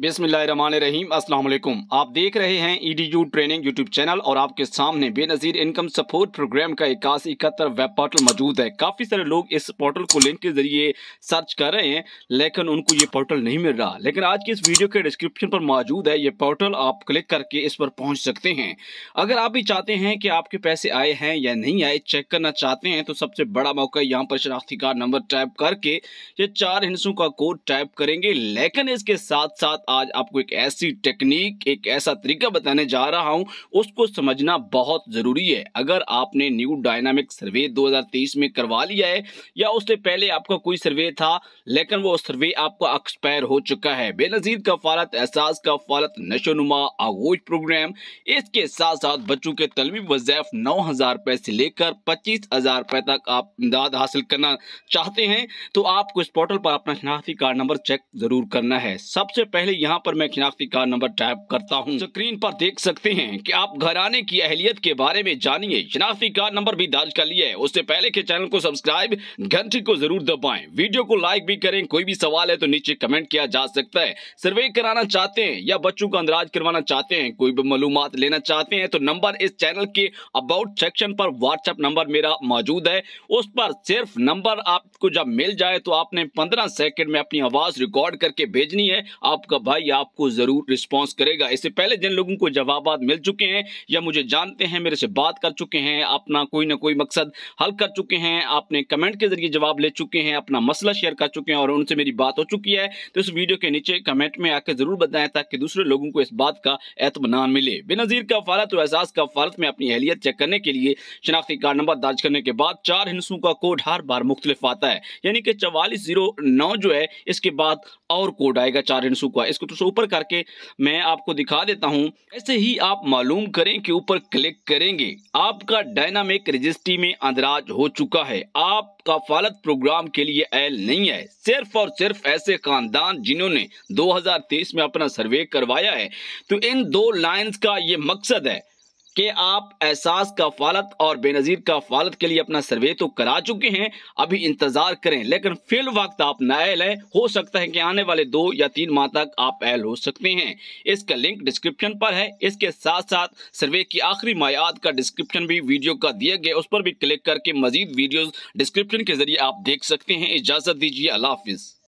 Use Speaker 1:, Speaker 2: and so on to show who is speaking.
Speaker 1: बिसमीम असलम आप देख रहे हैं E U training YouTube channel और आपके सामने बेनज़ीर इनकम सपोर्ट प्रोग्राम का इक्यासी इकहत्तर वेब पोर्टल मौजूद है काफ़ी सारे लोग इस पोर्टल को लिंक के ज़रिए सर्च कर रहे हैं लेकिन उनको ये पोर्टल नहीं मिल रहा लेकिन आज की इस वीडियो के डिस्क्रिप्शन पर मौजूद है ये पोर्टल आप क्लिक करके इस पर पहुँच सकते हैं अगर आप भी चाहते हैं कि आपके पैसे आए हैं या नहीं आए चेक करना चाहते हैं तो सबसे बड़ा मौका यहाँ पर शनाख्ती कार्ड नंबर टाइप करके ये चार हिंसों का कोड टाइप करेंगे लेकिन इसके साथ साथ आज आपको एक ऐसी टेक्निक एक ऐसा तरीका बताने जा रहा हूं उसको समझना बहुत ज़रूरी है अगर आपने न्यू डायनामिक सर्वे 2023 में करवा लिया है या उससे पहले आपका कोई सर्वे था लेकिन वो सर्वे आपका एक्सपायर हो चुका है बेनजीर का फालत एहसास का फालत नुमा आगोज प्रोग्राम इसके साथ साथ बच्चों के तलबी वजैफ नौ हज़ार रुपए से लेकर पच्चीस हज़ार रुपए तक आप इमदाद हासिल करना चाहते हैं तो आपको इस पोर्टल पर अपना शनाख्ती कार्ड नंबर चेक ज़रूर करना है सबसे पहले यहाँ पर मैं शिनाख्ती कार्ड नंबर टाइप करता हूँ स्क्रीन पर देख सकते हैं कि आप घर आने की अहलियत के बारे में जानिए शिनाख्ती कार्ड नंबर भी दर्ज कर लिया है उससे पहले के चैनल को सब्सक्राइब घंटी को जरूर दबाए वीडियो को लाइक भी करें कोई भी सवाल है तो नीचे कमेंट किया जा सकता है सर्वे कराना चाहते हैं या बच्चों का अंदराज करवाना चाहते हैं कोई भी मालूम लेना चाहते हैं तो नंबर इस चैनल के अबाउट सेक्शन पर व्हाट्सएप नंबर मेरा मौजूद है उस पर सिर्फ नंबर आपको जब मिल जाए तो आपने पंद्रह सेकेंड में अपनी आवाज रिकॉर्ड करके भेजनी है आपका का भाई आपको जरूर रिस्पॉन्स करेगा इससे पहले जिन लोगों को जवाब मिल चुके हैं या मुझे जानते हैं मेरे से बात कर चुके हैं अपना कोई ना कोई मकसद हल कर चुके हैं आपने कमेंट के जरिए जवाब ले चुके हैं अपना मसला शेयर कर चुके हैं और उनसे मेरी बात हो चुकी है तो इस वीडियो के नीचे कमेंट में आकर जरूर बताएं ताकि दूसरे लोगों को इस बात का एतमान मिले बेनजीर का फालत और एजाज का फालत में अपनी अहलियत चेक करने के लिए शनाख्ती कार्ड नंबर दर्ज करने के बाद चार हिंसों का कोड हर बार मुख्तलिफ आता है यानी कि चवालीस जीरो नौ जो है इसके बाद और कोड आएगा चार हिंसों का इसको थोड़ा तो ऊपर करके मैं आपको दिखा देता हूँ ऐसे ही आप मालूम करें कि ऊपर क्लिक करेंगे आपका डायनामिक रजिस्ट्री में अंदराज हो चुका है आपका फालत प्रोग्राम के लिए एल नहीं है सिर्फ और सिर्फ ऐसे खानदान जिन्होंने 2023 में अपना सर्वे करवाया है तो इन दो लाइंस का ये मकसद है कि आप एहसास का फालत और बेनजीर का फालत के लिए अपना सर्वे तो करा चुके हैं अभी इंतजार करें लेकिन फिल वक्त आप नायल है हो सकता है कि आने वाले दो या तीन माह तक आप एल हो सकते हैं इसका लिंक डिस्क्रिप्शन पर है इसके साथ साथ सर्वे की आखिरी मायाद का डिस्क्रिप्शन भी वीडियो का दिया गया उस पर भी क्लिक करके मजीद वीडियो डिस्क्रिप्शन के जरिए आप देख सकते हैं इजाजत दीजिए अल्लाह हाफिज़